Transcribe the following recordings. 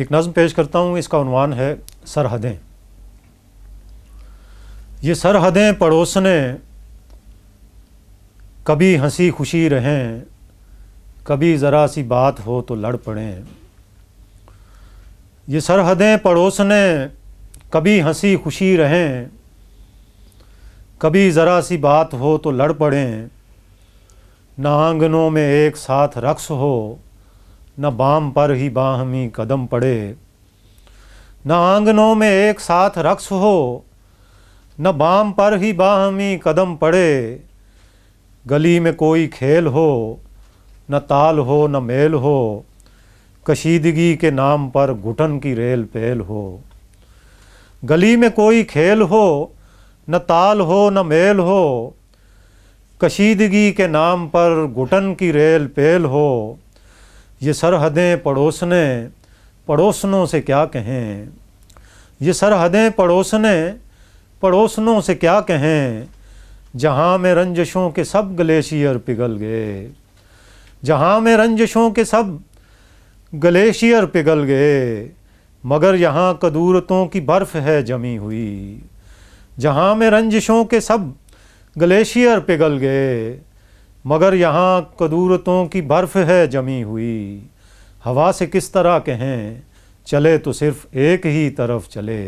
एक नज़म पेश करता हूँ इसका उनवान है सरहदें ये सरहदें पड़ोसने कभी हंसी खुशी रहें कभी ज़रा सी बात हो तो लड़ पड़ें ये सरहदें पड़ोसने कभी हंसी खुशी रहें कभी ज़रा सी बात हो तो लड़ पड़ें ना आंगनों में एक साथ रक्स हो न बाम पर ही बाहमी कदम पड़े न आंगनों में एक साथ रक्स हो न बाम पर ही बाहमी कदम पड़े गली में कोई खेल हो न ताल हो न मेल हो कशीदगी के नाम पर घुटन की रेल पेल हो गली में कोई खेल हो न ताल हो न मेल हो कशीदगी के नाम पर घुटन की रेल पेल हो ये सरहदें पड़ोसने पड़ोसनों से क्या कहें ये सरहदें पड़ोसने पड़ोसनों से क्या कहें जहाँ में रंजशों के सब ग्लेशियर पिघल गए जहाँ में रंजशों के सब ग्लेशियर पिघल गए मगर यहाँ कदूरतों की बर्फ़ है जमी हुई जहाँ में रंजशों के सब ग्लेशियर पिघल गए मगर यहाँ कदूरतों की बर्फ है जमी हुई हवा से किस तरह कहें चले तो सिर्फ एक ही तरफ चले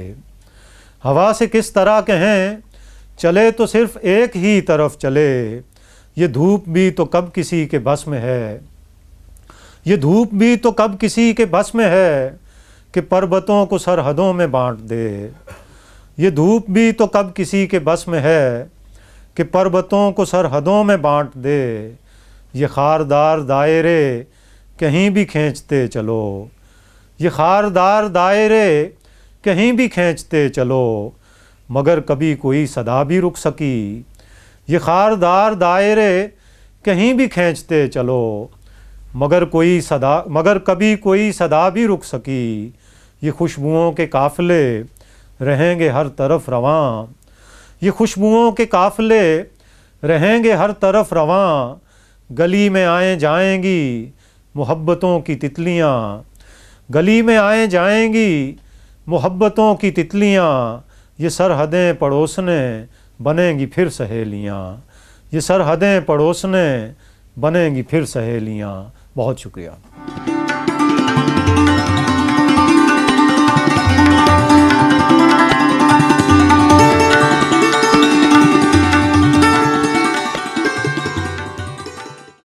हवा से किस तरह कहें चले तो सिर्फ एक ही तरफ चले ये धूप भी तो कब किसी के बस में है ये धूप भी तो कब किसी के बस में है कि पर्वतों को सरहदों में बांट दे ये धूप भी तो कब किसी के बस में है कि पर्वतों को सरहदों में बांट दे ये खारदार दायरे कहीं भी खींचते चलो ये खारदार दायरे कहीं भी खींचते चलो मगर कभी कोई सदा भी रुक सकी ये खारदार दायरे कहीं भी खींचते चलो मगर कोई सदा मगर कभी कोई सदा भी रुक सकी ये खुशबुओं के काफ़िले रहेंगे हर तरफ रवान ये खुशबुओं के काफ़िले रहेंगे हर तरफ रवां गली में आए जाएंगी मोहब्बतों की तितलियाँ गली में आए जाएंगी मोहब्बतों की तितलियाँ ये सरहदें पड़ोसने बनेंगी फिर सहेलियाँ ये सरहदें पड़ोसने बनेंगी फिर सहेलियाँ बहुत शुक्रिया